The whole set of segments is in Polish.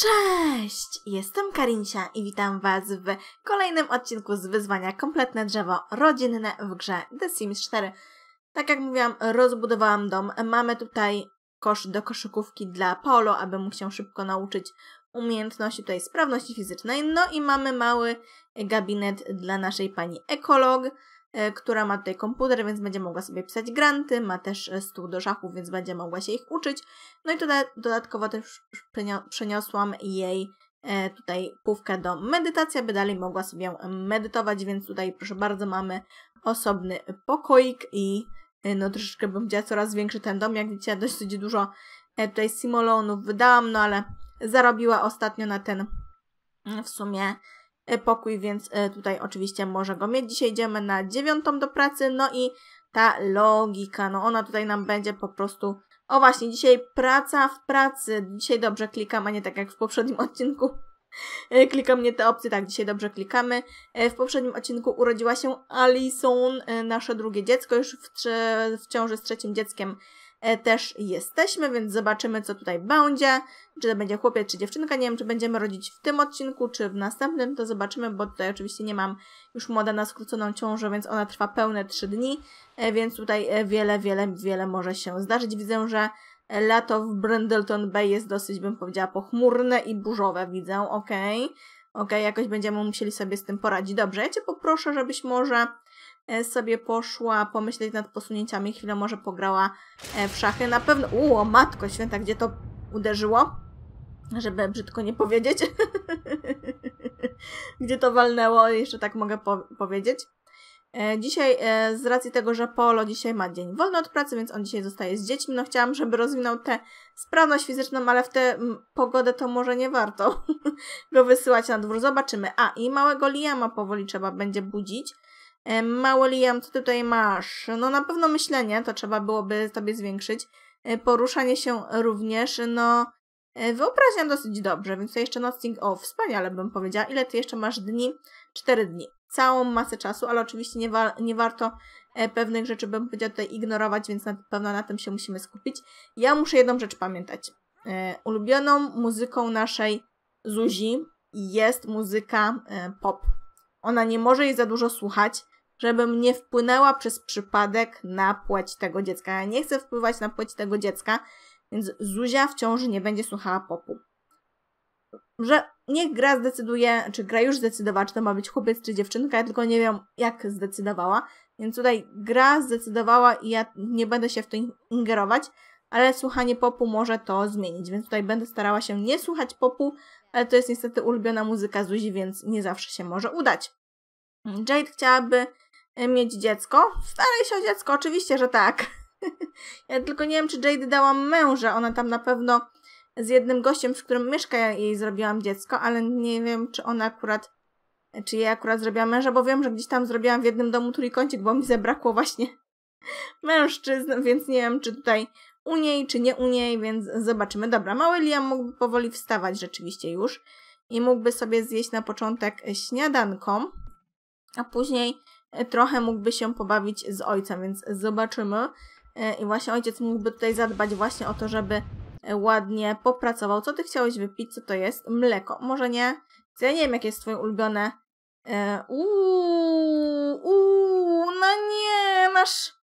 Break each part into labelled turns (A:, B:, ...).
A: Cześć! Jestem Karinsia i witam Was w kolejnym odcinku z wyzwania Kompletne Drzewo Rodzinne w grze The Sims 4. Tak jak mówiłam, rozbudowałam dom. Mamy tutaj kosz do koszykówki dla Polo, aby mógł się szybko nauczyć umiejętności tutaj sprawności fizycznej. No i mamy mały gabinet dla naszej pani ekolog. E, która ma tutaj komputer, więc będzie mogła sobie pisać granty, ma też e, stół do szachów, więc będzie mogła się ich uczyć. No i tutaj dodatkowo też przeniosłam jej e, tutaj półkę do medytacji, aby dalej mogła sobie medytować, więc tutaj proszę bardzo mamy osobny pokoik i no troszeczkę bym chciała coraz większy ten dom, jak widzicie dosyć dużo tutaj simolonów wydałam, no ale zarobiła ostatnio na ten w sumie E, pokój, więc e, tutaj oczywiście może go mieć. Dzisiaj idziemy na dziewiątą do pracy, no i ta logika, no ona tutaj nam będzie po prostu... O właśnie, dzisiaj praca w pracy. Dzisiaj dobrze klikam, a nie tak jak w poprzednim odcinku. E, klikam nie te opcje, tak, dzisiaj dobrze klikamy. W poprzednim odcinku urodziła się Alison, nasze drugie dziecko, już w, w ciąży z trzecim dzieckiem E, też jesteśmy, więc zobaczymy, co tutaj będzie. Czy to będzie chłopiec, czy dziewczynka. Nie wiem, czy będziemy rodzić w tym odcinku, czy w następnym, to zobaczymy, bo tutaj oczywiście nie mam już młoda na skróconą ciążę, więc ona trwa pełne 3 dni, e, więc tutaj e, wiele, wiele, wiele może się zdarzyć. Widzę, że lato w Brindleton Bay jest dosyć, bym powiedziała, pochmurne i burzowe, widzę, okej. Okay. Okej, okay, jakoś będziemy musieli sobie z tym poradzić. Dobrze, ja Cię poproszę, żebyś może E, sobie poszła pomyśleć nad posunięciami, chwilę może pograła e, w szachy. Na pewno... o matko święta, gdzie to uderzyło? Żeby brzydko nie powiedzieć. gdzie to walnęło, jeszcze tak mogę po powiedzieć. E, dzisiaj, z racji tego, że Polo dzisiaj ma dzień wolny od pracy, więc on dzisiaj zostaje z dziećmi, no chciałam, żeby rozwinął tę sprawność fizyczną, ale w tę pogodę to może nie warto go wysyłać na dwór. Zobaczymy. A, i małego Liama powoli trzeba będzie budzić. Mało Liam, co tutaj masz? No na pewno myślenie, to trzeba byłoby sobie zwiększyć. E, poruszanie się również, no e, wyobraźniam dosyć dobrze, więc to jeszcze nothing off. Wspaniale bym powiedziała. Ile ty jeszcze masz dni? Cztery dni. Całą masę czasu, ale oczywiście nie, wa nie warto e, pewnych rzeczy, bym powiedziała, tutaj ignorować, więc na pewno na tym się musimy skupić. Ja muszę jedną rzecz pamiętać. Ulubioną muzyką naszej Zuzi jest muzyka pop. Ona nie może jej za dużo słuchać, żebym nie wpłynęła przez przypadek na płeć tego dziecka. Ja nie chcę wpływać na płeć tego dziecka, więc Zuzia wciąż nie będzie słuchała popu. Że niech gra zdecyduje, czy gra już zdecydowała, czy to ma być chłopiec, czy dziewczynka, ja tylko nie wiem, jak zdecydowała. Więc tutaj gra zdecydowała i ja nie będę się w to ingerować, ale słuchanie popu może to zmienić, więc tutaj będę starała się nie słuchać popu, ale to jest niestety ulubiona muzyka Zuzi, więc nie zawsze się może udać. Jade chciałaby e, mieć dziecko? Staraj się o dziecko, oczywiście, że tak. ja tylko nie wiem, czy Jade dała męża, ona tam na pewno z jednym gościem, z którym mieszka, ja jej zrobiłam dziecko, ale nie wiem, czy ona akurat, czy jej akurat zrobiła męża, bo wiem, że gdzieś tam zrobiłam w jednym domu trójkącik, bo mi zabrakło właśnie mężczyzn, więc nie wiem, czy tutaj u niej, czy nie u niej, więc zobaczymy. Dobra, mały Liam mógłby powoli wstawać rzeczywiście już i mógłby sobie zjeść na początek śniadanką, a później trochę mógłby się pobawić z ojcem, więc zobaczymy. E, I właśnie ojciec mógłby tutaj zadbać właśnie o to, żeby ładnie popracował. Co ty chciałeś wypić? Co to jest? Mleko. Może nie? Ja nie wiem, jakie jest twoje ulubione e, Uuu, uuu, no nie, masz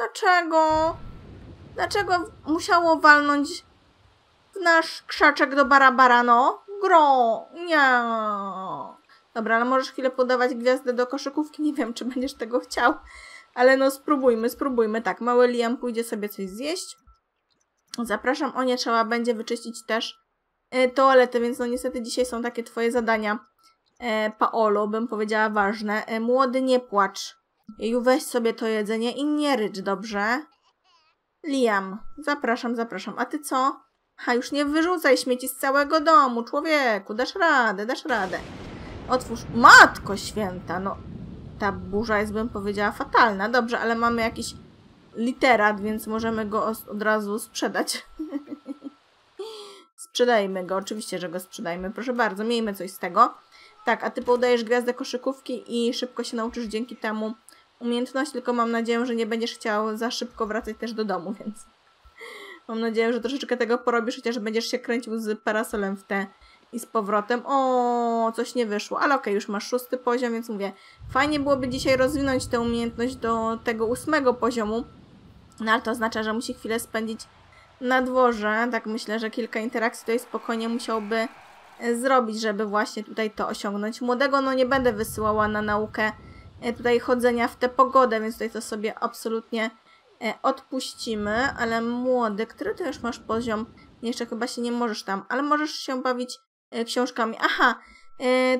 A: Dlaczego? Dlaczego musiało walnąć w nasz krzaczek do barabarano? Gro! Nie! Dobra, ale możesz chwilę podawać gwiazdę do koszykówki. Nie wiem, czy będziesz tego chciał. Ale no spróbujmy, spróbujmy. Tak, mały Liam pójdzie sobie coś zjeść. Zapraszam, o nie trzeba będzie wyczyścić też e, toaletę, toalety, więc no niestety dzisiaj są takie twoje zadania, e, Paolo, bym powiedziała ważne. E, młody, nie płacz. Ju, weź sobie to jedzenie i nie rycz, dobrze? Liam, zapraszam, zapraszam. A ty co? Ha, już nie wyrzucaj śmieci z całego domu, człowieku. Dasz radę, dasz radę. Otwórz... Matko święta, no... Ta burza jest, bym powiedziała, fatalna. Dobrze, ale mamy jakiś literat, więc możemy go od razu sprzedać. sprzedajmy go, oczywiście, że go sprzedajmy. Proszę bardzo, miejmy coś z tego. Tak, a ty podajesz gwiazdę koszykówki i szybko się nauczysz dzięki temu umiejętność, tylko mam nadzieję, że nie będziesz chciał za szybko wracać też do domu, więc mam nadzieję, że troszeczkę tego porobisz, chociaż będziesz się kręcił z parasolem w te i z powrotem. O, coś nie wyszło, ale okej, okay, już masz szósty poziom, więc mówię, fajnie byłoby dzisiaj rozwinąć tę umiejętność do tego ósmego poziomu, no ale to oznacza, że musi chwilę spędzić na dworze, tak myślę, że kilka interakcji tutaj spokojnie musiałby zrobić, żeby właśnie tutaj to osiągnąć. Młodego no nie będę wysyłała na naukę E, tutaj chodzenia w tę pogodę, więc tutaj to sobie absolutnie e, odpuścimy, ale młody, który to już masz poziom? Jeszcze chyba się nie możesz tam, ale możesz się bawić e, książkami. Aha,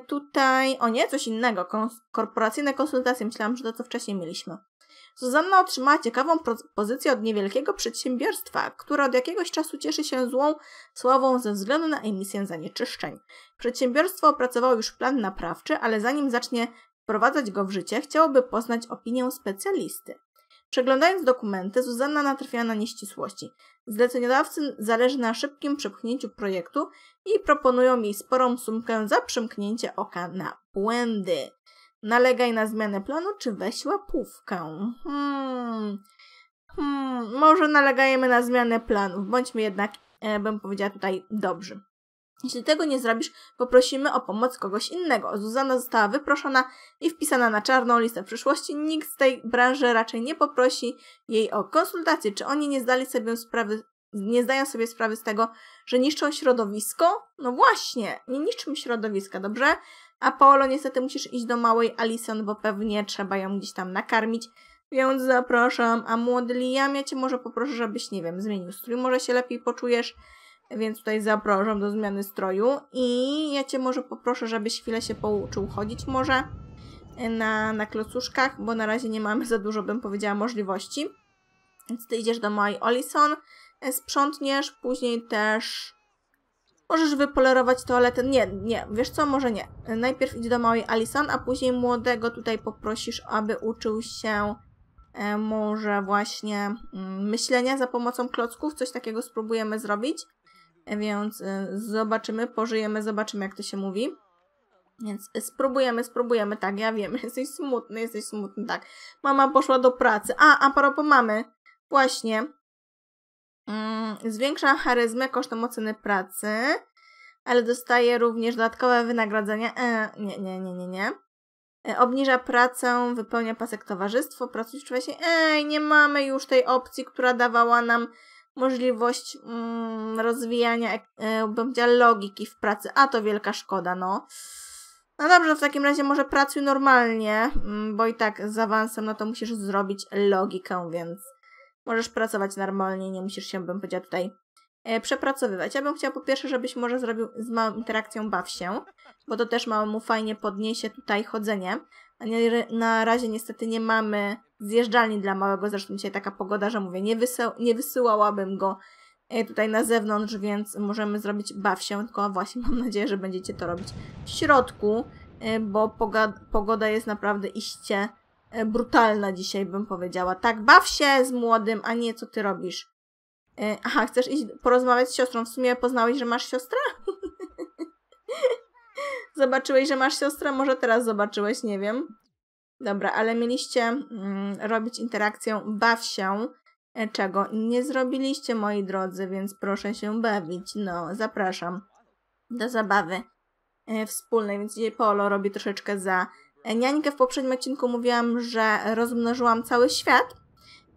A: tutaj, o nie, coś innego, korporacyjne konsultacje, myślałam, że to co wcześniej mieliśmy. Suzanna otrzymała ciekawą pozycję od niewielkiego przedsiębiorstwa, które od jakiegoś czasu cieszy się złą sławą ze względu na emisję zanieczyszczeń. Przedsiębiorstwo opracowało już plan naprawczy, ale zanim zacznie wprowadzać go w życie, chciałoby poznać opinię specjalisty. Przeglądając dokumenty, Zuzanna natrafiła na nieścisłości. Zleceniodawcy zależy na szybkim przepchnięciu projektu i proponują jej sporą sumkę za przymknięcie oka na błędy. Nalegaj na zmianę planu, czy weź łapówkę. Hmm. Hmm. Może nalegajemy na zmianę planów, bądźmy jednak, e, bym powiedziała tutaj, dobrzy. Jeśli tego nie zrobisz, poprosimy o pomoc kogoś innego. Zuzana została wyproszona i wpisana na czarną listę. W przyszłości nikt z tej branży raczej nie poprosi jej o konsultację. Czy oni nie zdali sobie sprawy, nie zdają sobie sprawy z tego, że niszczą środowisko? No właśnie, nie niszczmy środowiska, dobrze? Apollo, niestety musisz iść do małej Alison, bo pewnie trzeba ją gdzieś tam nakarmić. Więc zapraszam, a młody Liam, ja cię może poproszę, żebyś, nie wiem, zmienił strój, może się lepiej poczujesz więc tutaj zapraszam do zmiany stroju i ja Cię może poproszę, żebyś chwilę się pouczył chodzić może e, na, na klocuszkach, bo na razie nie mamy za dużo, bym powiedziała, możliwości. Więc Ty idziesz do małej Olison, e, sprzątniesz, później też możesz wypolerować toaletę. Nie, nie, wiesz co, może nie. Najpierw idź do małej Alison, a później młodego tutaj poprosisz, aby uczył się e, może właśnie mm, myślenia za pomocą klocków, coś takiego spróbujemy zrobić. Więc y, zobaczymy, pożyjemy, zobaczymy jak to się mówi. Więc y, spróbujemy, spróbujemy, tak, ja wiem, jesteś smutny, jesteś smutny, tak. Mama poszła do pracy. A, a propos mamy, właśnie. Mm, zwiększa charyzmę kosztem oceny pracy, ale dostaje również dodatkowe wynagrodzenie. Yy, nie, nie, nie, nie, nie. E, obniża pracę, wypełnia pasek towarzystwo, pracuje wcześniej. Ej, nie mamy już tej opcji, która dawała nam możliwość mm, rozwijania e, logiki w pracy, a to wielka szkoda, no. No dobrze, w takim razie może pracuj normalnie, mm, bo i tak z awansem, no to musisz zrobić logikę, więc możesz pracować normalnie, nie musisz się, bym powiedziała tutaj, e, przepracowywać. Ja bym chciała po pierwsze, żebyś może zrobił z małą interakcją baw się, bo to też małemu fajnie podniesie tutaj chodzenie. A nie, na razie niestety nie mamy zjeżdżalni dla małego. Zresztą dzisiaj taka pogoda, że mówię, nie, nie wysyłałabym go e, tutaj na zewnątrz, więc możemy zrobić baw się, tylko właśnie mam nadzieję, że będziecie to robić w środku, e, bo pogoda jest naprawdę iście e, brutalna dzisiaj, bym powiedziała. Tak, baw się z młodym, a nie co ty robisz. Aha, chcesz iść porozmawiać z siostrą. W sumie poznałeś, że masz siostrę? Zobaczyłeś, że masz siostrę? Może teraz zobaczyłeś, nie wiem. Dobra, ale mieliście mm, robić interakcję baw się, e, czego nie zrobiliście, moi drodzy, więc proszę się bawić. No, zapraszam do zabawy e, wspólnej, więc dzisiaj Polo robi troszeczkę za e, niańkę. W poprzednim odcinku mówiłam, że rozmnożyłam cały świat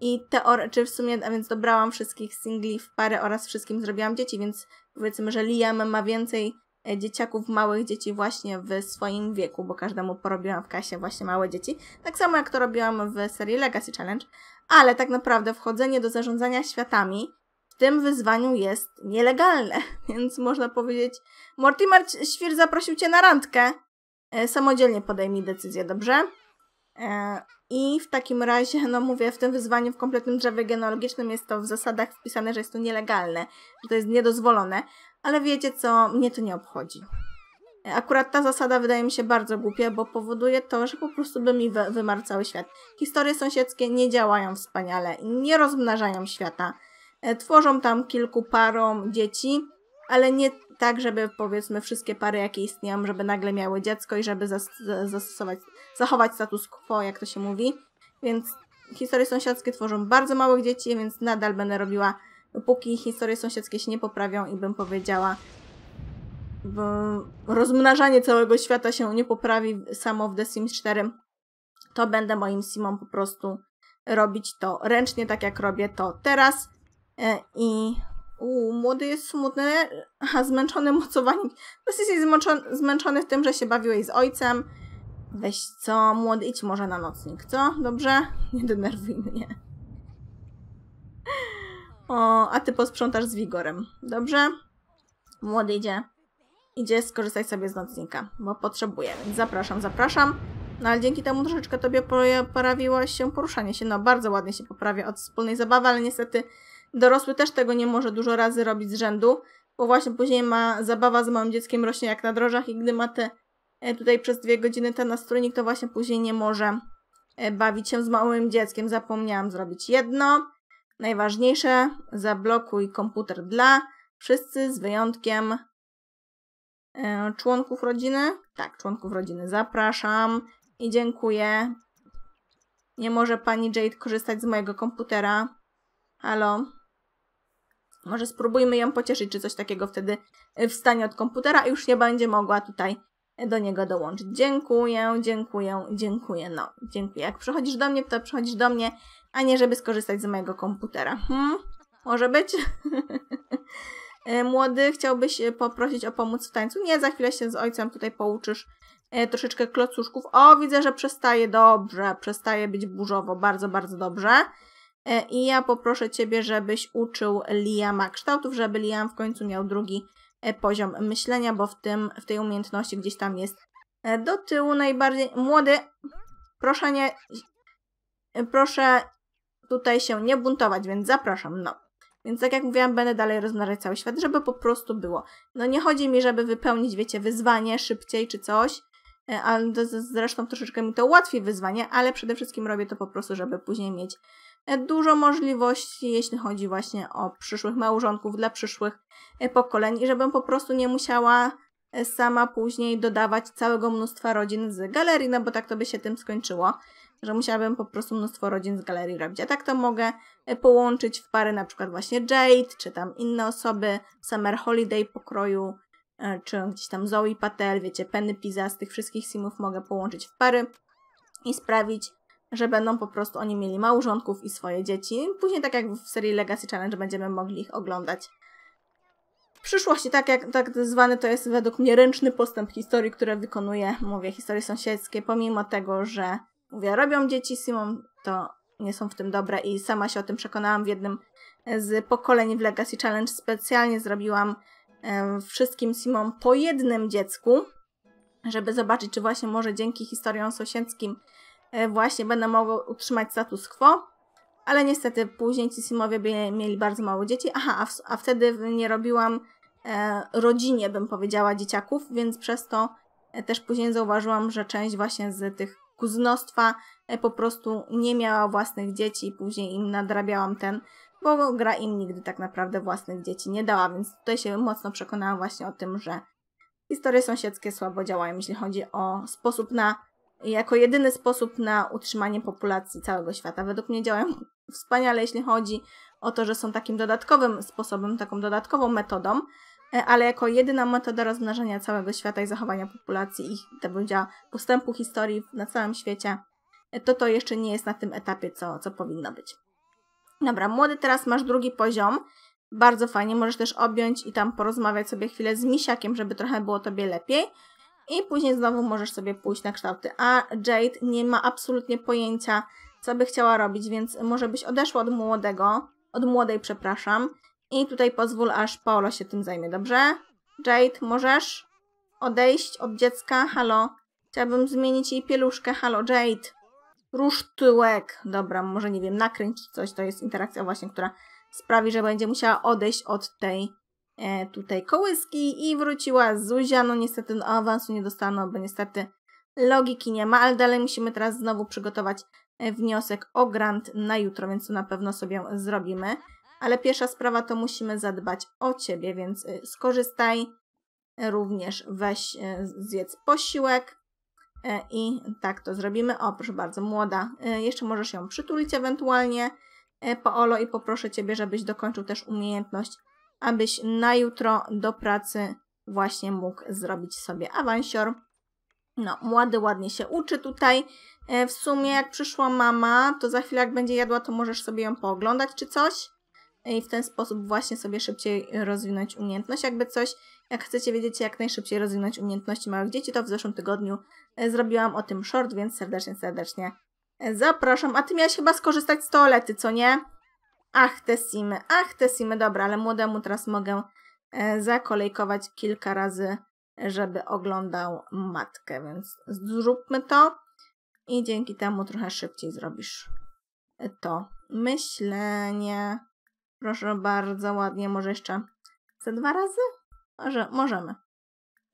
A: i teor, czy w sumie, a więc dobrałam wszystkich singli w parę oraz wszystkim zrobiłam dzieci, więc powiedzmy, że Liam ma więcej E, dzieciaków, małych dzieci właśnie w swoim wieku, bo każdemu porobiłam w kasie właśnie małe dzieci. Tak samo jak to robiłam w serii Legacy Challenge. Ale tak naprawdę wchodzenie do zarządzania światami w tym wyzwaniu jest nielegalne. Więc można powiedzieć, Mortimer Świr zaprosił cię na randkę. E, samodzielnie podejmij decyzję, dobrze? E, I w takim razie, no mówię, w tym wyzwaniu w kompletnym drzewie genealogicznym jest to w zasadach wpisane, że jest to nielegalne, że to jest niedozwolone, ale wiecie co, mnie to nie obchodzi. Akurat ta zasada wydaje mi się bardzo głupia, bo powoduje to, że po prostu by mi wy wymarł cały świat. Historie sąsiedzkie nie działają wspaniale, nie rozmnażają świata. E, tworzą tam kilku parom dzieci, ale nie tak, żeby powiedzmy wszystkie pary, jakie istnieją, żeby nagle miały dziecko i żeby zastosować, zachować status quo, jak to się mówi. Więc historie sąsiedzkie tworzą bardzo małych dzieci, więc nadal będę robiła dopóki historie sąsiedzkie się nie poprawią i bym powiedziała, rozmnażanie całego świata się nie poprawi samo w The Sims 4, to będę moim Simom po prostu robić to ręcznie, tak jak robię to teraz. E, I u, młody jest smutny, a zmęczony mocowaniem. prostu jest zmęczony, zmęczony tym, że się bawiłeś z ojcem. Weź co, młody, idź może na nocnik, co? Dobrze? Nie denerwuj mnie o, a ty posprzątasz z wigorem. Dobrze? Młody idzie. Idzie skorzystać sobie z nocnika, bo potrzebuje, więc zapraszam, zapraszam. No ale dzięki temu troszeczkę tobie poprawiło się poruszanie się. No bardzo ładnie się poprawia od wspólnej zabawy, ale niestety dorosły też tego nie może dużo razy robić z rzędu, bo właśnie później ma zabawa z małym dzieckiem rośnie jak na drożach i gdy ma te e, tutaj przez dwie godziny ten nastrójnik, to właśnie później nie może e, bawić się z małym dzieckiem. Zapomniałam zrobić jedno. Najważniejsze, zablokuj komputer dla wszyscy z wyjątkiem e, członków rodziny. Tak, członków rodziny zapraszam i dziękuję. Nie może pani Jade korzystać z mojego komputera. Halo. Może spróbujmy ją pocieszyć, czy coś takiego wtedy e, wstanie od komputera i już nie będzie mogła tutaj do niego dołączyć. Dziękuję, dziękuję, dziękuję. No, dziękuję. Jak przychodzisz do mnie, to przychodzisz do mnie, a nie żeby skorzystać z mojego komputera. Hmm? Może być? E, młody, chciałbyś e, poprosić o pomoc w tańcu? Nie, za chwilę się z ojcem tutaj pouczysz e, troszeczkę klocuszków. O, widzę, że przestaje dobrze, przestaje być burzowo, bardzo, bardzo dobrze. I ja poproszę Ciebie, żebyś uczył Liama kształtów, żeby Liam w końcu miał drugi E, poziom myślenia, bo w, tym, w tej umiejętności gdzieś tam jest e, do tyłu najbardziej. Młody, proszę nie. E, proszę tutaj się nie buntować, więc zapraszam. No. Więc tak jak mówiłam, będę dalej rozmnażać cały świat, żeby po prostu było. No nie chodzi mi, żeby wypełnić, wiecie, wyzwanie szybciej czy coś, ale zresztą troszeczkę mi to ułatwi wyzwanie, ale przede wszystkim robię to po prostu, żeby później mieć E, dużo możliwości, jeśli chodzi właśnie o przyszłych małżonków dla przyszłych e, pokoleń i żebym po prostu nie musiała e, sama później dodawać całego mnóstwa rodzin z galerii, no bo tak to by się tym skończyło, że musiałabym po prostu mnóstwo rodzin z galerii robić. A tak to mogę połączyć w pary na przykład właśnie Jade, czy tam inne osoby, Summer Holiday pokroju, czy gdzieś tam Zoe Patel, wiecie, Penny Pizza, z tych wszystkich simów mogę połączyć w pary i sprawić, że będą po prostu oni mieli małżonków i swoje dzieci. Później, tak jak w serii Legacy Challenge, będziemy mogli ich oglądać. W przyszłości, tak jak tak zwany to jest według mnie ręczny postęp historii, które wykonuje, mówię, historie sąsiedzkie, pomimo tego, że mówię, robią dzieci Simon, to nie są w tym dobre i sama się o tym przekonałam w jednym e, z pokoleń w Legacy Challenge. Specjalnie zrobiłam e, wszystkim Simom po jednym dziecku, żeby zobaczyć, czy właśnie może dzięki historiom sąsiedzkim E, właśnie będą mogły utrzymać status quo, ale niestety później ci Simowie by mieli bardzo mało dzieci. Aha, a, w, a wtedy nie robiłam e, rodzinie, bym powiedziała, dzieciaków, więc przez to e, też później zauważyłam, że część właśnie z tych kuzynostwa e, po prostu nie miała własnych dzieci i później im nadrabiałam ten, bo gra im nigdy tak naprawdę własnych dzieci nie dała, więc tutaj się mocno przekonałam właśnie o tym, że historie sąsiedzkie słabo działają, jeśli chodzi o sposób na jako jedyny sposób na utrzymanie populacji całego świata. Według mnie działają wspaniale, jeśli chodzi o to, że są takim dodatkowym sposobem, taką dodatkową metodą, e, ale jako jedyna metoda rozmnażania całego świata i zachowania populacji i, tak bym powiedziała, postępu historii na całym świecie, e, to to jeszcze nie jest na tym etapie, co, co powinno być. Dobra, młody teraz masz drugi poziom. Bardzo fajnie, możesz też objąć i tam porozmawiać sobie chwilę z misiakiem, żeby trochę było tobie lepiej. I później znowu możesz sobie pójść na kształty. A Jade nie ma absolutnie pojęcia, co by chciała robić, więc może byś odeszła od młodego, od młodej, przepraszam. I tutaj pozwól, aż Paolo się tym zajmie, dobrze? Jade, możesz odejść od dziecka? Halo? Chciałabym zmienić jej pieluszkę. Halo, Jade. Rusz tyłek. Dobra, może nie wiem, nakręć coś. To jest interakcja właśnie, która sprawi, że będzie musiała odejść od tej E, tutaj kołyski i wróciła Zuzia. No niestety no, awansu nie dostaną, bo niestety logiki nie ma, ale dalej musimy teraz znowu przygotować e, wniosek o grant na jutro, więc to na pewno sobie zrobimy. Ale pierwsza sprawa to musimy zadbać o Ciebie, więc e, skorzystaj. Również weź, zjedz posiłek. I tak to zrobimy. O, proszę bardzo, młoda. Jeszcze możesz ją przytulić ewentualnie. Paolo i poproszę Ciebie, żebyś dokończył też umiejętność abyś na jutro do pracy właśnie mógł zrobić sobie awansior. No, młody ładnie się uczy tutaj. E, w sumie jak przyszła mama, to za chwilę jak będzie jadła, to możesz sobie ją pooglądać czy coś. I w ten sposób właśnie sobie szybciej rozwinąć umiejętność. Jakby coś, jak chcecie wiedzieć jak najszybciej rozwinąć umiejętności małych dzieci, to w zeszłym tygodniu e, zrobiłam o tym short, więc serdecznie, serdecznie e, zapraszam. A ty miałaś chyba skorzystać z toalety, co nie? Ach, te simy, ach, te simy. Dobra, ale młodemu teraz mogę e, zakolejkować kilka razy, żeby oglądał matkę, więc zróbmy to i dzięki temu trochę szybciej zrobisz to myślenie. Proszę bardzo, ładnie, może jeszcze chcę dwa razy? Może, możemy.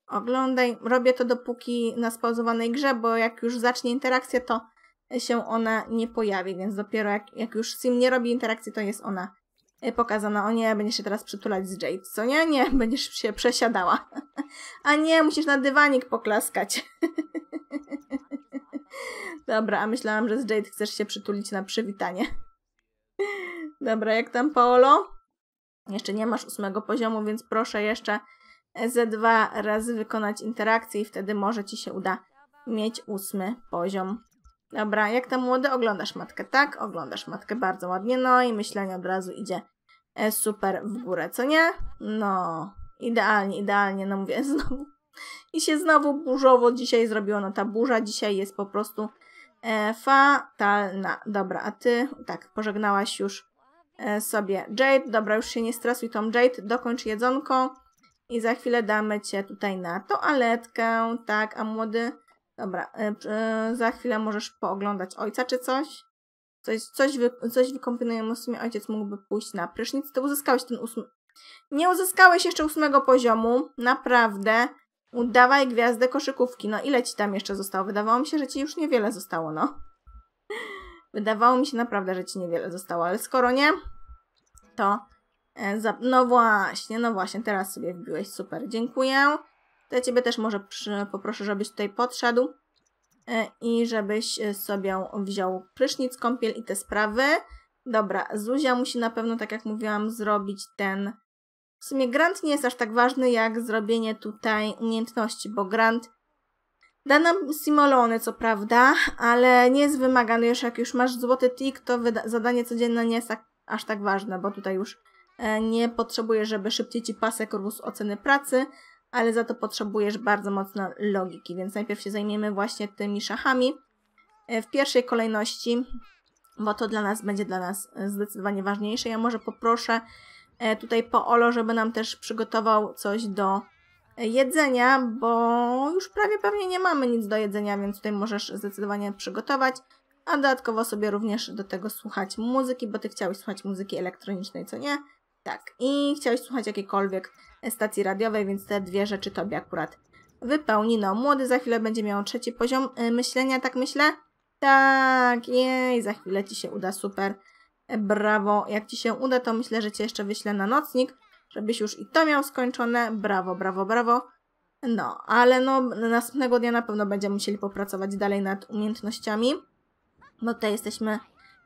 A: Oglądaj, robię to dopóki na spauzowanej grze, bo jak już zacznie interakcja, to się ona nie pojawi, więc dopiero jak, jak już Sim nie robi interakcji, to jest ona e, pokazana. O nie, będziesz się teraz przytulać z Jade. Co nie? Nie, będziesz się przesiadała. A nie, musisz na dywanik poklaskać. Dobra, a myślałam, że z Jade chcesz się przytulić na przywitanie. Dobra, jak tam Paolo? Jeszcze nie masz ósmego poziomu, więc proszę jeszcze e, ze dwa razy wykonać interakcję i wtedy może Ci się uda mieć ósmy poziom. Dobra, jak tam młody? Oglądasz matkę, tak? Oglądasz matkę bardzo ładnie, no i myślenie od razu idzie e, super w górę, co nie? No, idealnie, idealnie, no mówię znowu. I się znowu burzowo dzisiaj zrobiło, no ta burza dzisiaj jest po prostu e, fatalna. Dobra, a ty, tak, pożegnałaś już e, sobie Jade. Dobra, już się nie stresuj tą Jade, dokończ jedzonko i za chwilę damy cię tutaj na toaletkę, tak, a młody Dobra, e, e, za chwilę możesz pooglądać ojca czy coś. Coś, coś, wy, coś w sumie ojciec mógłby pójść na prysznic. Ty uzyskałeś ten ósmy... Nie uzyskałeś jeszcze ósmego poziomu, naprawdę. Udawaj gwiazdę koszykówki. No ile ci tam jeszcze zostało? Wydawało mi się, że ci już niewiele zostało, no. Wydawało mi się naprawdę, że ci niewiele zostało, ale skoro nie, to... E, za... No właśnie, no właśnie, teraz sobie wbiłeś, super, dziękuję. To ja ciebie też może przy... poproszę, żebyś tutaj podszedł. E, i żebyś e, sobie wziął prysznic, kąpiel i te sprawy. Dobra, Zuzia musi na pewno, tak jak mówiłam, zrobić ten... W sumie grant nie jest aż tak ważny, jak zrobienie tutaj umiejętności, bo grant da nam simolony, co prawda, ale nie jest wymagany już, jak już masz złoty tik, to zadanie codzienne nie jest tak- aż tak ważne, bo tutaj już e, nie potrzebuje, żeby szybciej Ci pasek rósł oceny pracy, ale za to potrzebujesz bardzo mocno logiki, więc najpierw się zajmiemy właśnie tymi szachami. E, w pierwszej kolejności, bo to dla nas będzie dla nas zdecydowanie ważniejsze. Ja może poproszę e, tutaj Poolo, żeby nam też przygotował coś do e, jedzenia, bo już prawie pewnie nie mamy nic do jedzenia, więc tutaj możesz zdecydowanie przygotować. A dodatkowo sobie również do tego słuchać muzyki, bo ty chciałeś słuchać muzyki elektronicznej, co nie? tak. I chciałeś słuchać jakiejkolwiek stacji radiowej, więc te dwie rzeczy tobie akurat wypełni. No, młody za chwilę będzie miał trzeci poziom y, myślenia, tak myślę? Tak, jej, za chwilę ci się uda, super. E, brawo, jak ci się uda, to myślę, że cię jeszcze wyślę na nocnik, żebyś już i to miał skończone. Brawo, brawo, brawo. No, ale no, następnego dnia na pewno będziemy musieli popracować dalej nad umiejętnościami, No, tutaj jesteśmy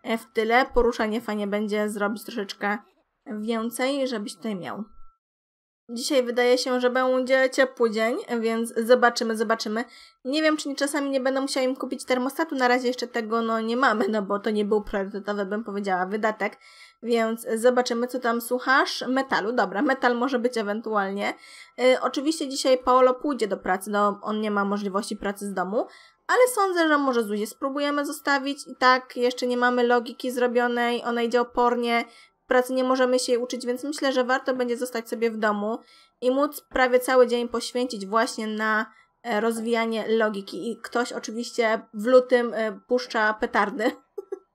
A: e, w tyle. Poruszanie fajnie będzie zrobić troszeczkę więcej, żebyś tutaj miał. Dzisiaj wydaje się, że będzie ciepły dzień, więc zobaczymy, zobaczymy. Nie wiem, czy czasami nie będę musiała im kupić termostatu, na razie jeszcze tego no nie mamy, no bo to nie był priorytetowy, bym powiedziała, wydatek. Więc zobaczymy, co tam słuchasz. Metalu, dobra, metal może być ewentualnie. Yy, oczywiście dzisiaj Paolo pójdzie do pracy, no on nie ma możliwości pracy z domu, ale sądzę, że może Zuzię spróbujemy zostawić i tak jeszcze nie mamy logiki zrobionej, ona idzie opornie, pracy nie możemy się uczyć, więc myślę, że warto będzie zostać sobie w domu i móc prawie cały dzień poświęcić właśnie na e, rozwijanie logiki. I ktoś oczywiście w lutym e, puszcza petardy.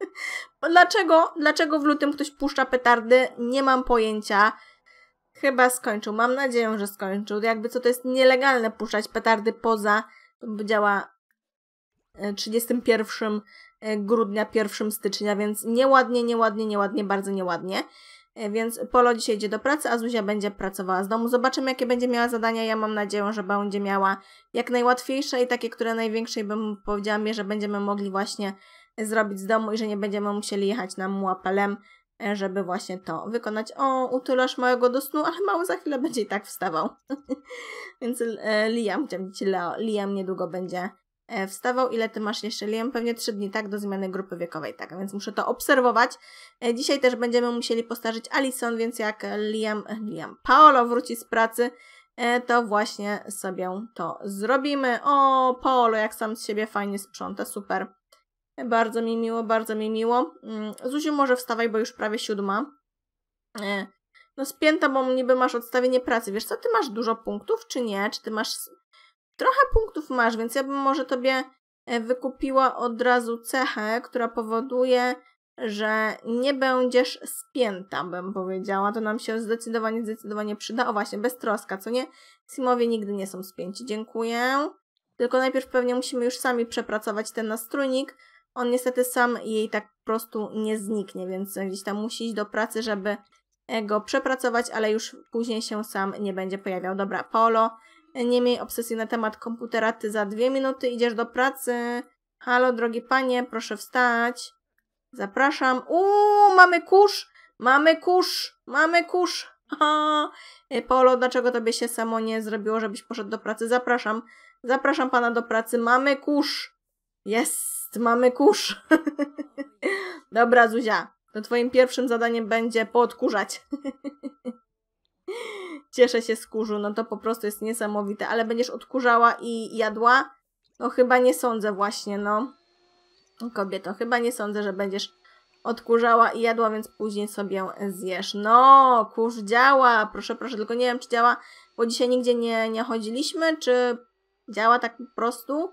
A: dlaczego, dlaczego w lutym ktoś puszcza petardy? Nie mam pojęcia. Chyba skończył. Mam nadzieję, że skończył. Jakby co to jest nielegalne puszczać petardy poza działa 31 e, E, grudnia, 1 stycznia, więc nieładnie, nieładnie, nieładnie, bardzo nieładnie. E, więc Polo dzisiaj idzie do pracy, a Zuzia będzie pracowała z domu. Zobaczymy, jakie będzie miała zadania. Ja mam nadzieję, że będzie miała jak najłatwiejsze i takie, które największej bym powiedziała mi, że będziemy mogli właśnie zrobić z domu i że nie będziemy musieli jechać na mułapelem, e, żeby właśnie to wykonać. O, utylasz mojego do snu, ale mało za chwilę będzie i tak wstawał. Więc Liam, chciałam Leo, Liam niedługo będzie E, wstawał, ile ty masz jeszcze liłem, pewnie 3 dni, tak, do zmiany grupy wiekowej, tak, więc muszę to obserwować. E, dzisiaj też będziemy musieli postarzyć Alison, więc jak Liam, Liam Paolo wróci z pracy, e, to właśnie sobie to zrobimy. O, Paolo, jak sam z siebie fajnie sprząta, super. Bardzo mi miło, bardzo mi miło. Mm, Zuziu, może wstawaj, bo już prawie siódma. No spięta, bo niby masz odstawienie pracy. Wiesz co, ty masz dużo punktów, czy nie? Czy ty masz trochę punktów masz, więc ja bym może tobie e, wykupiła od razu cechę, która powoduje, że nie będziesz spięta, bym powiedziała. To nam się zdecydowanie, zdecydowanie przyda. O właśnie, beztroska, co nie? Simowie nigdy nie są spięci. Dziękuję. Tylko najpierw pewnie musimy już sami przepracować ten nastrójnik. On niestety sam jej tak po prostu nie zniknie, więc gdzieś tam musi iść do pracy, żeby e, go przepracować, ale już później się sam nie będzie pojawiał. Dobra, Polo, nie miej obsesji na temat komputera, ty za dwie minuty idziesz do pracy. Halo, drogi panie, proszę wstać. Zapraszam. Uuu, mamy kurz, mamy kurz, mamy kurz. E, Polo, dlaczego tobie się samo nie zrobiło, żebyś poszedł do pracy? Zapraszam, zapraszam pana do pracy. Mamy kurz. Jest, mamy kurz. Dobra, Zuzia, to twoim pierwszym zadaniem będzie podkurzać. Cieszę się kurzu, no to po prostu jest niesamowite, ale będziesz odkurzała i jadła? No chyba nie sądzę właśnie, no. Kobieto, chyba nie sądzę, że będziesz odkurzała i jadła, więc później sobie zjesz. No, kurz działa, proszę, proszę, tylko nie wiem, czy działa, bo dzisiaj nigdzie nie, nie chodziliśmy, czy działa tak po prostu.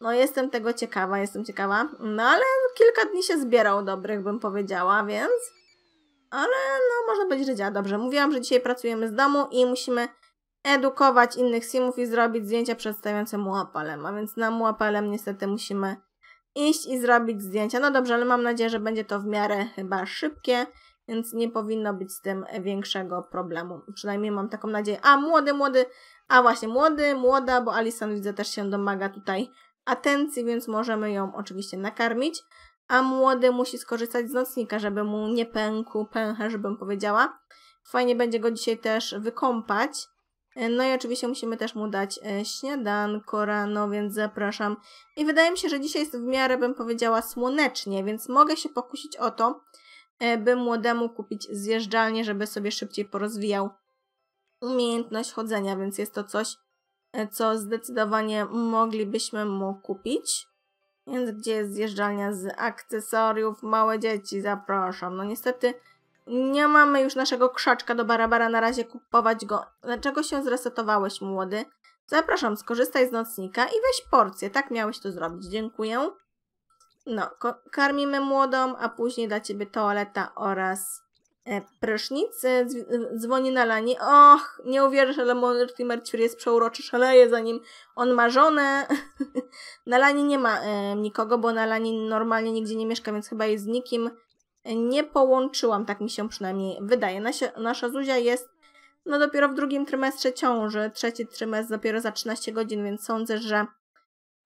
A: No, jestem tego ciekawa, jestem ciekawa. No, ale kilka dni się zbierał dobrych, bym powiedziała, więc ale no można powiedzieć, że działa dobrze. Mówiłam, że dzisiaj pracujemy z domu i musimy edukować innych simów i zrobić zdjęcia przedstawiające mułapalem, a więc na mułapalem niestety musimy iść i zrobić zdjęcia. No dobrze, ale mam nadzieję, że będzie to w miarę chyba szybkie, więc nie powinno być z tym większego problemu. Przynajmniej mam taką nadzieję. A, młody, młody, a właśnie młody, młoda, bo Alison widzę też się domaga tutaj atencji, więc możemy ją oczywiście nakarmić a młody musi skorzystać z nocnika, żeby mu nie pękł pęcherz, bym powiedziała. Fajnie będzie go dzisiaj też wykąpać. E, no i oczywiście musimy też mu dać e, śniadanko rano, więc zapraszam. I wydaje mi się, że dzisiaj jest w miarę, bym powiedziała, słonecznie, więc mogę się pokusić o to, e, by młodemu kupić zjeżdżalnię, żeby sobie szybciej porozwijał umiejętność chodzenia, więc jest to coś, co zdecydowanie moglibyśmy mu kupić. Więc gdzie jest zjeżdżalnia z akcesoriów? Małe dzieci, zapraszam. No niestety nie mamy już naszego krzaczka do Barabara na razie kupować go. Dlaczego się zresetowałeś, młody? Zapraszam, skorzystaj z nocnika i weź porcję. Tak miałeś to zrobić. Dziękuję. No, karmimy młodą, a później dla ciebie toaleta oraz E, prysznic, e, dzwoni na Lani. Och, nie uwierzysz, ale Mortimer Mercury jest przeuroczy, szaleje za nim. On ma żonę. na Lani nie ma e, nikogo, bo na Lani normalnie nigdzie nie mieszka, więc chyba jest z nikim. Nie połączyłam, tak mi się przynajmniej wydaje. Nasia, nasza Zuzia jest no dopiero w drugim trymestrze ciąży. Trzeci trymestr dopiero za 13 godzin, więc sądzę, że...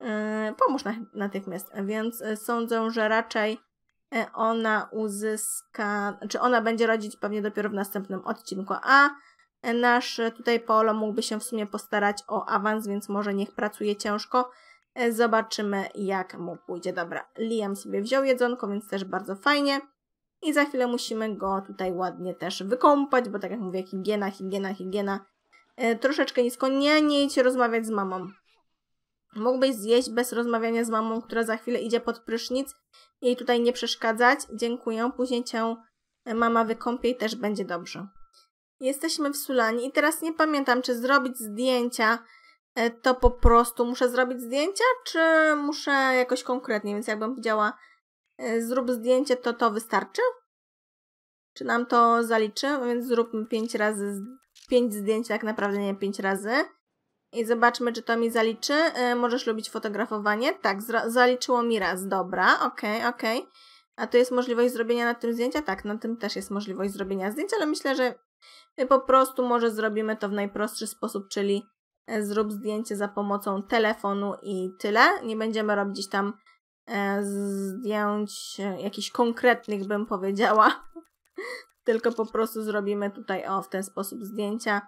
A: E, pomóż na, natychmiast. Więc e, sądzę, że raczej E, ona uzyska, czy znaczy ona będzie rodzić pewnie dopiero w następnym odcinku, a nasz e, tutaj Polo mógłby się w sumie postarać o awans, więc może niech pracuje ciężko. E, zobaczymy, jak mu pójdzie. Dobra, Liam sobie wziął jedzonko, więc też bardzo fajnie. I za chwilę musimy go tutaj ładnie też wykąpać, bo tak jak mówię, higiena, higiena, higiena. Troszeczkę nisko, nie, nie idź rozmawiać z mamą. Mógłbyś zjeść bez rozmawiania z mamą, która za chwilę idzie pod prysznic. Jej tutaj nie przeszkadzać. Dziękuję. Później cię e, mama wykąpie i też będzie dobrze. Jesteśmy w Sulani i teraz nie pamiętam, czy zrobić zdjęcia e, to po prostu muszę zrobić zdjęcia, czy muszę jakoś konkretnie, więc jakbym powiedziała e, zrób zdjęcie, to to wystarczy? Czy nam to zaliczy? Więc zróbmy 5 razy, 5 zdjęć tak naprawdę, nie 5 razy. I zobaczmy, czy to mi zaliczy. E, możesz lubić fotografowanie? Tak, zaliczyło mi raz. Dobra, okej, okay, okej. Okay. A tu jest możliwość zrobienia na tym zdjęcia? Tak, na tym też jest możliwość zrobienia zdjęcia, ale myślę, że e, po prostu może zrobimy to w najprostszy sposób, czyli e, zrób zdjęcie za pomocą telefonu i tyle. Nie będziemy robić gdzieś tam e, zdjęć jakichś konkretnych, bym powiedziała. Tylko po prostu zrobimy tutaj o w ten sposób zdjęcia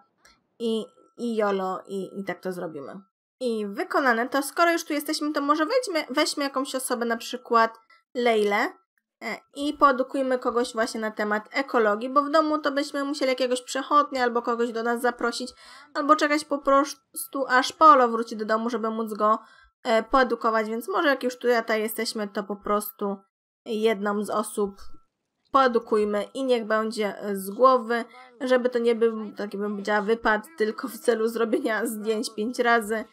A: i i jolo i, i tak to zrobimy. I wykonane to, skoro już tu jesteśmy, to może weźmy, weźmy jakąś osobę, na przykład Leile i poedukujmy kogoś właśnie na temat ekologii, bo w domu to byśmy musieli jakiegoś przechodnia albo kogoś do nas zaprosić, albo czekać po prostu aż Polo wróci do domu, żeby móc go e, poedukować, więc może jak już tutaj jesteśmy, to po prostu jedną z osób poedukujmy i niech będzie e, z głowy, żeby to nie był, tak jakbym powiedziała, wypad tylko w celu zrobienia zdjęć pięć razy,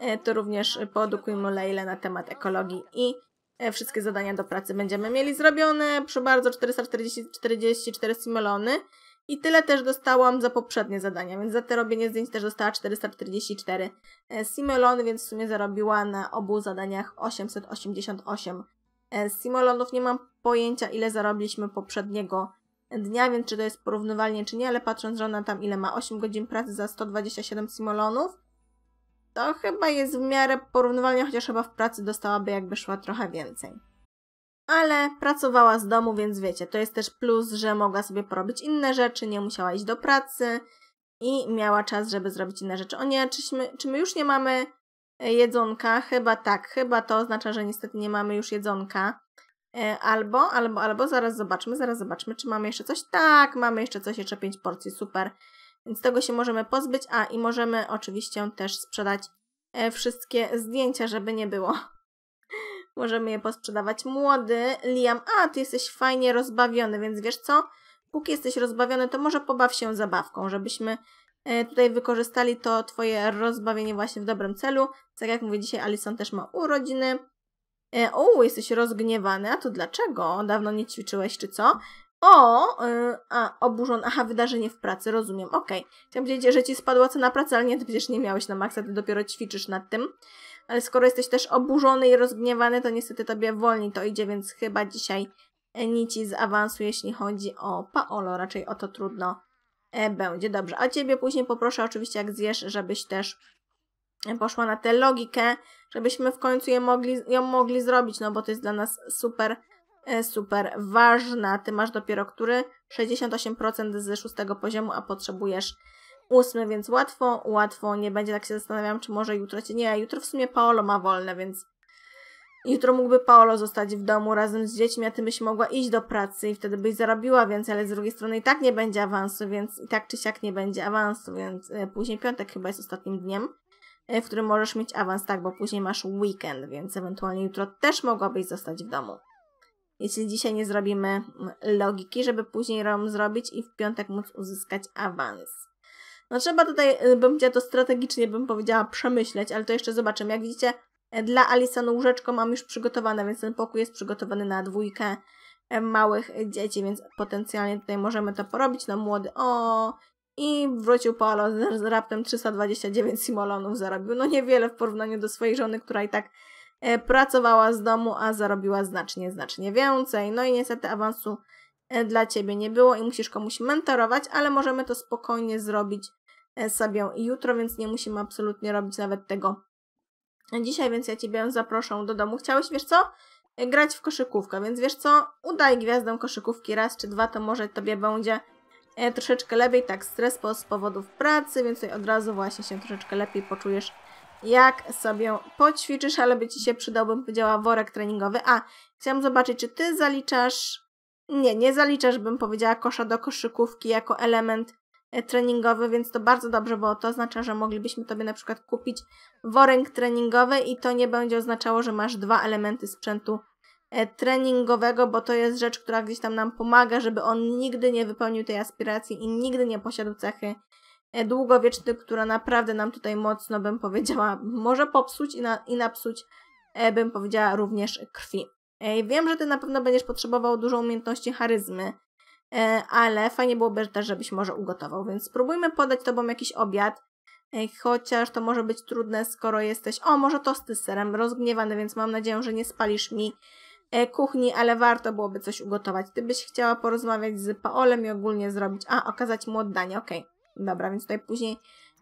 A: e, to również poedukujmy Leile na temat ekologii i e, wszystkie zadania do pracy będziemy mieli zrobione. Przy bardzo 444 simulony I tyle też dostałam za poprzednie zadania, więc za te robienie zdjęć też dostała 444 simulony, więc w sumie zarobiła na obu zadaniach 888 E, Simolonów nie mam pojęcia, ile zarobiliśmy poprzedniego dnia, więc czy to jest porównywalnie, czy nie, ale patrząc, że ona tam ile ma 8 godzin pracy za 127 Simolonów, to chyba jest w miarę porównywalnie, chociaż chyba w pracy dostałaby jakby szła trochę więcej. Ale pracowała z domu, więc wiecie, to jest też plus, że mogła sobie porobić inne rzeczy, nie musiała iść do pracy i miała czas, żeby zrobić inne rzeczy. O nie, czy czy my już nie mamy jedzonka, chyba tak, chyba to oznacza, że niestety nie mamy już jedzonka. E, albo, albo, albo, zaraz zobaczmy, zaraz zobaczmy, czy mamy jeszcze coś. Tak, mamy jeszcze coś, jeszcze 5 porcji, super. Więc tego się możemy pozbyć, a i możemy oczywiście też sprzedać e, wszystkie zdjęcia, żeby nie było. możemy je posprzedawać. Młody Liam, a ty jesteś fajnie rozbawiony, więc wiesz co? Póki jesteś rozbawiony, to może pobaw się zabawką, żebyśmy E, tutaj wykorzystali to twoje rozbawienie właśnie w dobrym celu. Tak jak mówię dzisiaj, Alison też ma urodziny. E, o, jesteś rozgniewany, a to dlaczego? Dawno nie ćwiczyłeś, czy co? O, e, a, oburzony, aha, wydarzenie w pracy, rozumiem, okej. Okay. Chciałam powiedzieć, że ci spadła cena pracy, ale nie, ty przecież nie miałeś na maksa, ty dopiero ćwiczysz nad tym. Ale skoro jesteś też oburzony i rozgniewany, to niestety tobie wolniej to idzie, więc chyba dzisiaj nici z awansu, jeśli chodzi o Paolo, raczej o to trudno E, będzie. Dobrze, a Ciebie później poproszę oczywiście, jak zjesz, żebyś też poszła na tę logikę, żebyśmy w końcu ją mogli, ją mogli zrobić, no bo to jest dla nas super, e, super ważna. Ty masz dopiero który? 68% ze szóstego poziomu, a potrzebujesz ósmy, więc łatwo, łatwo nie będzie. Tak się zastanawiam, czy może jutro Cię... Nie, jutro w sumie Paolo ma wolne, więc Jutro mógłby Paolo zostać w domu razem z dziećmi, a ty byś mogła iść do pracy i wtedy byś zarobiła więcej, ale z drugiej strony i tak nie będzie awansu, więc i tak czy siak nie będzie awansu, więc e, później piątek chyba jest ostatnim dniem, e, w którym możesz mieć awans, tak, bo później masz weekend, więc ewentualnie jutro też mogłabyś zostać w domu. Jeśli dzisiaj nie zrobimy mm, logiki, żeby później rom zrobić i w piątek móc uzyskać awans. No trzeba tutaj, e, bym chciała to strategicznie, bym powiedziała, przemyśleć, ale to jeszcze zobaczymy. Jak widzicie, dla Alisonu łóżeczko mam już przygotowane, więc ten pokój jest przygotowany na dwójkę e, małych dzieci, więc potencjalnie tutaj możemy to porobić. No młody, o i wrócił Paolo z, z raptem 329 simolonów zarobił. No niewiele w porównaniu do swojej żony, która i tak e, pracowała z domu, a zarobiła znacznie, znacznie więcej. No i niestety awansu e, dla ciebie nie było i musisz komuś mentorować, ale możemy to spokojnie zrobić sobie jutro, więc nie musimy absolutnie robić nawet tego dzisiaj, więc ja Ciebie zaproszę do domu. Chciałeś, wiesz co? Grać w koszykówkę, więc wiesz co? Udaj gwiazdę koszykówki raz czy dwa, to może Tobie będzie e, troszeczkę lepiej. Tak, stres z powodów pracy, więc tutaj od razu właśnie się troszeczkę lepiej poczujesz, jak sobie poćwiczysz, ale by Ci się przydał, bym powiedziała, worek treningowy. A, chciałam zobaczyć, czy Ty zaliczasz... Nie, nie zaliczasz, bym powiedziała, kosza do koszykówki jako element E, treningowy, więc to bardzo dobrze, bo to oznacza, że moglibyśmy tobie na przykład kupić worek treningowy i to nie będzie oznaczało, że masz dwa elementy sprzętu e, treningowego, bo to jest rzecz, która gdzieś tam nam pomaga, żeby on nigdy nie wypełnił tej aspiracji i nigdy nie posiadł cechy e, długowiecznej, która naprawdę nam tutaj mocno, bym powiedziała, może popsuć i, na, i napsuć, bym powiedziała, również krwi. Wiem, że ty na pewno będziesz potrzebował dużo umiejętności charyzmy, E, ale fajnie byłoby też, żebyś może ugotował, więc spróbujmy podać Tobą jakiś obiad, e, chociaż to może być trudne, skoro jesteś, o może tosty z serem, rozgniewany, więc mam nadzieję, że nie spalisz mi e, kuchni, ale warto byłoby coś ugotować. Ty byś chciała porozmawiać z Paolem i ogólnie zrobić, a okazać mu oddanie, okej, okay. dobra, więc tutaj później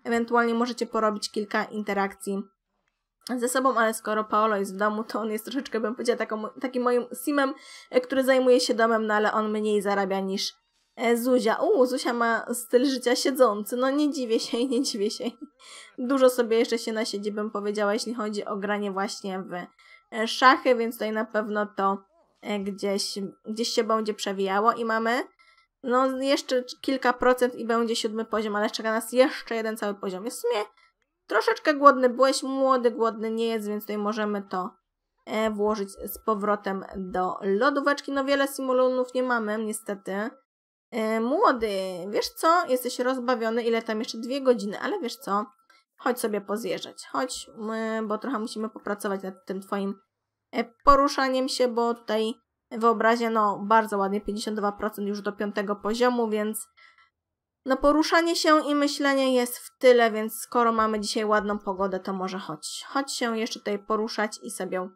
A: ewentualnie możecie porobić kilka interakcji ze sobą, ale skoro Paolo jest w domu, to on jest troszeczkę, bym powiedziała, taką, takim moim simem, e, który zajmuje się domem, no ale on mniej zarabia niż e, Zuzia. U, Zuzia ma styl życia siedzący. No nie dziwię się, nie dziwię się. Dużo sobie jeszcze się nasiedzi, bym powiedziała, jeśli chodzi o granie właśnie w e, szachy, więc tutaj na pewno to gdzieś, gdzieś się będzie przewijało i mamy no jeszcze kilka procent i będzie siódmy poziom, ale czeka nas jeszcze jeden cały poziom. Jest w sumie Troszeczkę głodny byłeś, młody, głodny nie jest, więc tutaj możemy to e, włożyć z powrotem do lodóweczki. No wiele simulonów nie mamy, niestety. E, młody, wiesz co? Jesteś rozbawiony, ile tam jeszcze? Dwie godziny, ale wiesz co? Chodź sobie pozjeżdżać, chodź, bo trochę musimy popracować nad tym twoim e, poruszaniem się, bo tutaj wyobraźnia, no bardzo ładnie, 52% już do piątego poziomu, więc no poruszanie się i myślenie jest w tyle, więc skoro mamy dzisiaj ładną pogodę, to może chodź. Chodź się jeszcze tutaj poruszać i sobie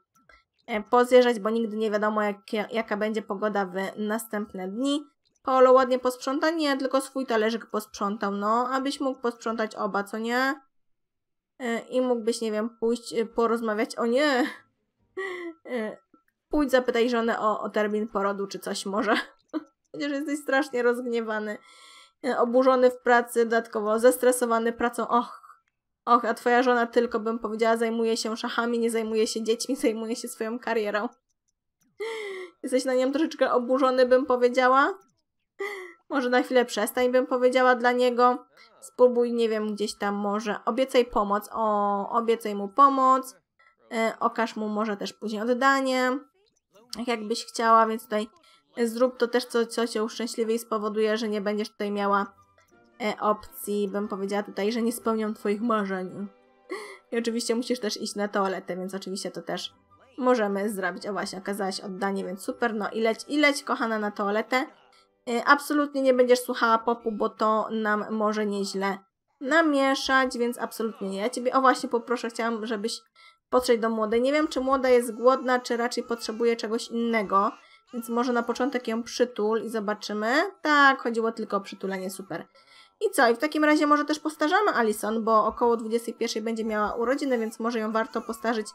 A: e, pozjeżdżać, bo nigdy nie wiadomo jak, jaka będzie pogoda w następne dni. Paolo ładnie posprząta? Nie, tylko swój talerzyk posprzątał. No, abyś mógł posprzątać oba, co nie? E, I mógłbyś, nie wiem, pójść e, porozmawiać. O nie! Pójdź zapytaj żonę o, o termin porodu czy coś może. Chociaż jesteś strasznie rozgniewany oburzony w pracy, dodatkowo zestresowany pracą. Och, och, a twoja żona tylko bym powiedziała, zajmuje się szachami, nie zajmuje się dziećmi, zajmuje się swoją karierą. Jesteś na nią troszeczkę oburzony, bym powiedziała. Może na chwilę przestań, bym powiedziała dla niego. Spróbuj, nie wiem, gdzieś tam może. Obiecaj pomoc. O, obiecaj mu pomoc. E, okaż mu może też później oddanie. Tak jakbyś chciała, więc tutaj zrób to też, co, co cię uszczęśliwie i spowoduje, że nie będziesz tutaj miała e, opcji, bym powiedziała tutaj, że nie spełnią twoich marzeń. I oczywiście musisz też iść na toaletę, więc oczywiście to też możemy zrobić. O właśnie, okazałaś oddanie, więc super. No i leć, i leć, kochana, na toaletę. E, absolutnie nie będziesz słuchała popu, bo to nam może nieźle namieszać, więc absolutnie nie. Ja ciebie, o właśnie, poproszę, chciałam, żebyś podszedł do młodej. Nie wiem, czy młoda jest głodna, czy raczej potrzebuje czegoś innego. Więc może na początek ją przytul i zobaczymy. Tak, chodziło tylko o przytulenie, super. I co? I w takim razie może też postarzamy Alison, bo około 21 będzie miała urodziny, więc może ją warto postarzyć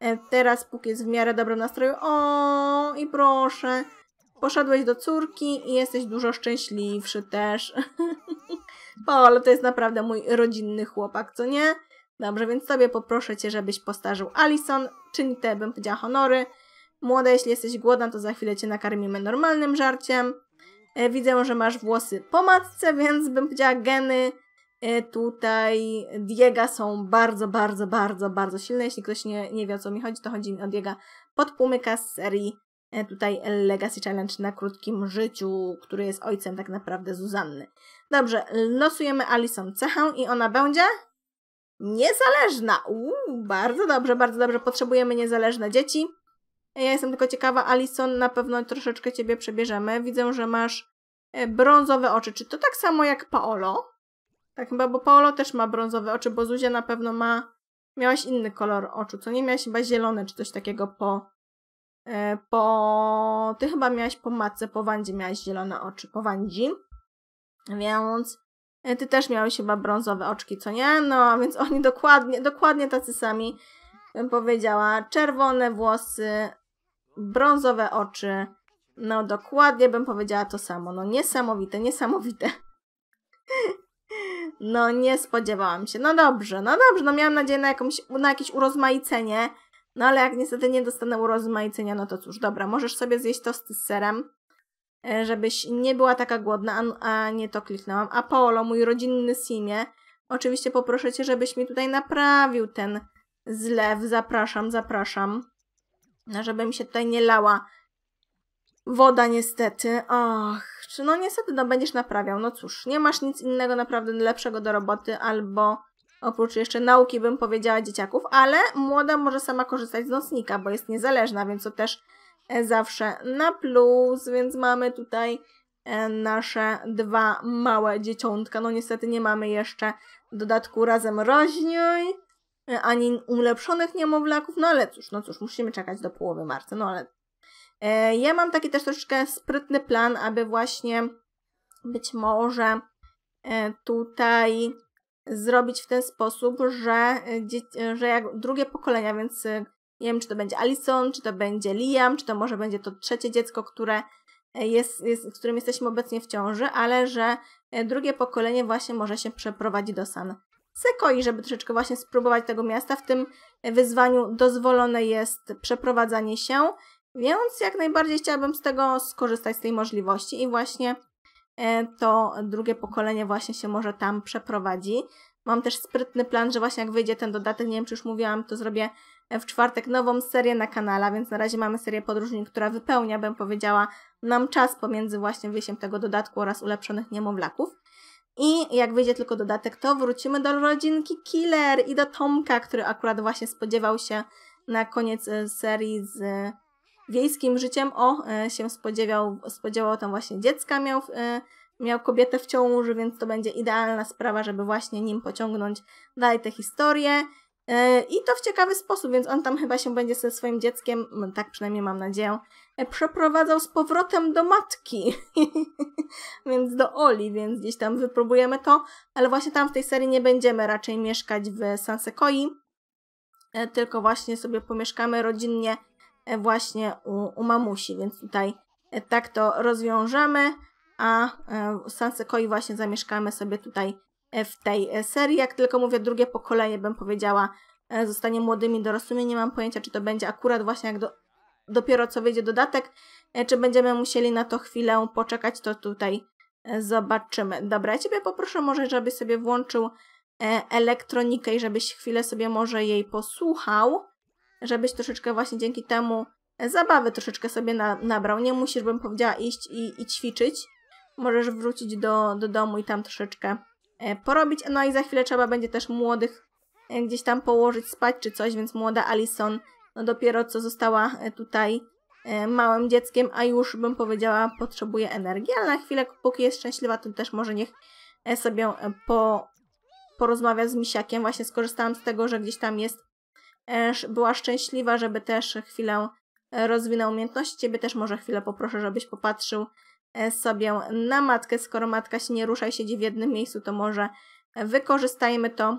A: e, teraz, póki jest w miarę dobrym nastroju. O, i proszę, poszedłeś do córki i jesteś dużo szczęśliwszy też. ale to jest naprawdę mój rodzinny chłopak, co nie? Dobrze, więc sobie poproszę Cię, żebyś postarzył Alison. Czyni te, bym powiedziała, honory. Młoda, jeśli jesteś głodna, to za chwilę cię nakarmimy normalnym żarciem. E, widzę, że masz włosy po matce, więc bym powiedziała geny e, tutaj Diega są bardzo, bardzo, bardzo, bardzo silne. Jeśli ktoś nie, nie wie o co mi chodzi, to chodzi mi o Diega podpłomyka z serii e, tutaj Legacy Challenge na krótkim życiu, który jest ojcem tak naprawdę Zuzanny. Dobrze, losujemy Alison cechę i ona będzie niezależna. Uuu, bardzo dobrze, bardzo dobrze. Potrzebujemy niezależne dzieci. Ja jestem tylko ciekawa, Alison, na pewno troszeczkę ciebie przebierzemy. Widzę, że masz e, brązowe oczy. Czy to tak samo jak Paolo? Tak chyba, bo Paolo też ma brązowe oczy, bo Zuzia na pewno ma... Miałaś inny kolor oczu, co nie? Miałaś chyba zielone czy coś takiego po... E, po... Ty chyba miałaś po matce, po Wandzie miałaś zielone oczy, po Wandzi. Więc e, ty też miałeś chyba brązowe oczki, co nie? No, więc oni dokładnie, dokładnie tacy sami, bym powiedziała. Czerwone włosy, brązowe oczy. No dokładnie bym powiedziała to samo. No niesamowite, niesamowite. No nie spodziewałam się. No dobrze, no dobrze, no miałam nadzieję na, jakąś, na jakieś urozmaicenie. No ale jak niestety nie dostanę urozmaicenia, no to cóż, dobra, możesz sobie zjeść tosty z serem, e, żebyś nie była taka głodna, a, a nie to kliknęłam. Apollo, mój rodzinny simie, oczywiście poproszę cię, żebyś mi tutaj naprawił ten zlew. Zapraszam, zapraszam. No, żeby mi się tutaj nie lała woda niestety. Och, czy no niestety, no będziesz naprawiał. No cóż, nie masz nic innego naprawdę lepszego do roboty albo oprócz jeszcze nauki bym powiedziała dzieciaków, ale młoda może sama korzystać z nocnika, bo jest niezależna, więc to też e, zawsze na plus, więc mamy tutaj e, nasze dwa małe dzieciątka. No niestety nie mamy jeszcze dodatku razem roźniuj, E, ani ulepszonych niemowlaków, no ale cóż, no cóż, musimy czekać do połowy marca, no ale e, ja mam taki też troszeczkę sprytny plan, aby właśnie być może e, tutaj zrobić w ten sposób, że, e, e, że jak drugie pokolenia, więc nie wiem, czy to będzie Alison, czy to będzie Liam, czy to może będzie to trzecie dziecko, które jest, jest, którym jesteśmy obecnie w ciąży, ale że drugie pokolenie właśnie może się przeprowadzi do San Sekoi, żeby troszeczkę właśnie spróbować tego miasta. W tym wyzwaniu dozwolone jest przeprowadzanie się, więc jak najbardziej chciałabym z tego skorzystać, z tej możliwości i właśnie e, to drugie pokolenie właśnie się może tam przeprowadzi. Mam też sprytny plan, że właśnie jak wyjdzie ten dodatek, nie wiem czy już mówiłam, to zrobię e, w czwartek nową serię na kanale, więc na razie mamy serię podróżni, która wypełnia, bym powiedziała, nam czas pomiędzy właśnie wyjściem tego dodatku oraz ulepszonych niemowlaków. I jak wyjdzie tylko dodatek, to wrócimy do rodzinki Killer i do Tomka, który akurat właśnie spodziewał się na koniec e, serii z e, wiejskim życiem. O, e, się spodziewał, spodziewał tam właśnie dziecka, miał, miał kobietę w ciąży, więc to będzie idealna sprawa, żeby właśnie nim pociągnąć dalej tę historię. I to w ciekawy sposób, więc on tam chyba się będzie ze swoim dzieckiem, tak przynajmniej mam nadzieję, przeprowadzał z powrotem do matki, więc do Oli, więc gdzieś tam wypróbujemy to, ale właśnie tam w tej serii nie będziemy raczej mieszkać w Sansekoi, e, tylko właśnie sobie pomieszkamy rodzinnie e, właśnie u, u mamusi, więc tutaj e, tak to rozwiążemy, a Sansekoi właśnie zamieszkamy sobie tutaj w tej serii. Jak tylko mówię, drugie pokolenie bym powiedziała zostanie młodymi dorosłymi. Nie mam pojęcia, czy to będzie akurat właśnie jak do, dopiero co wyjdzie dodatek. E, czy będziemy musieli na to chwilę poczekać, to tutaj e, zobaczymy. Dobra, ja Ciebie poproszę może, żebyś sobie włączył e, elektronikę i żebyś chwilę sobie może jej posłuchał, żebyś troszeczkę właśnie dzięki temu zabawy troszeczkę sobie na, nabrał. Nie musisz, bym powiedziała, iść i, i ćwiczyć. Możesz wrócić do, do domu i tam troszeczkę porobić. No i za chwilę trzeba będzie też młodych gdzieś tam położyć spać czy coś, więc młoda Alison no dopiero co została e, tutaj e, małym dzieckiem, a już bym powiedziała potrzebuje energii, ale na chwilę póki jest szczęśliwa, to też może niech e, sobie po, porozmawia z misiakiem. Właśnie skorzystałam z tego, że gdzieś tam jest była szczęśliwa, żeby też chwilę rozwinął umiejętności. Ciebie też może chwilę poproszę, żebyś popatrzył sobie na matkę. Skoro matka się nie rusza i siedzi w jednym miejscu, to może wykorzystajmy to,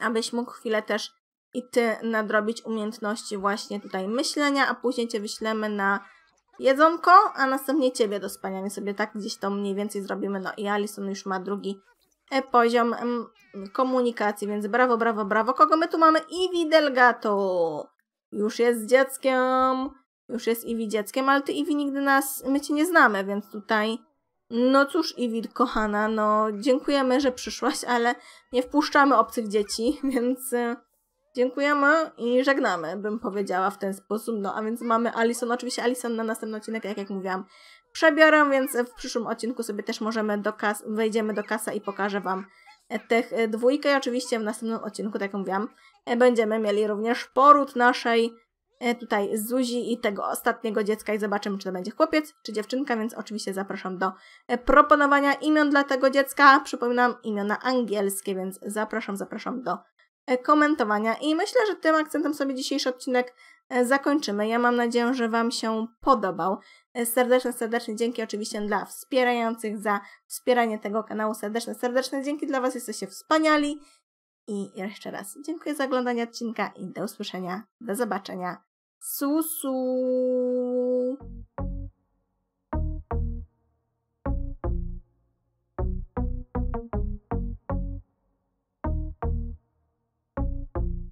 A: abyś mógł chwilę też i ty nadrobić umiejętności właśnie tutaj myślenia, a później cię wyślemy na jedzonko, a następnie ciebie do spania. sobie tak gdzieś to mniej więcej zrobimy. No i Alison już ma drugi e, poziom komunikacji, więc brawo, brawo, brawo. Kogo my tu mamy? Ivy Delgato. Już jest z dzieckiem. Już jest Ivy dzieckiem, ale ty Ivy nigdy nas, my cię nie znamy, więc tutaj no cóż, Iwi, kochana, no dziękujemy, że przyszłaś, ale nie wpuszczamy obcych dzieci, więc e, Dziękujemy i żegnamy, bym powiedziała w ten sposób. No a więc mamy Alison. Oczywiście Alison na następny odcinek, jak, jak mówiłam, przebiorę, więc w przyszłym odcinku sobie też możemy do kas, wejdziemy do kasa i pokażę Wam e, tych e, dwójkę. I oczywiście w następnym odcinku, tak jak mówiłam, e, będziemy mieli również poród naszej tutaj Zuzi i tego ostatniego dziecka i zobaczymy, czy to będzie chłopiec, czy dziewczynka, więc oczywiście zapraszam do proponowania imion dla tego dziecka. Przypominam, imiona angielskie, więc zapraszam, zapraszam do E, komentowania. I myślę, że tym akcentem sobie dzisiejszy odcinek e, zakończymy. Ja mam nadzieję, że Wam się podobał. E, serdeczne, serdeczne dzięki oczywiście dla wspierających za wspieranie tego kanału. Serdeczne, serdeczne dzięki dla Was. Jesteście wspaniali. I jeszcze raz dziękuję za oglądanie odcinka i do usłyszenia, do zobaczenia. Susu!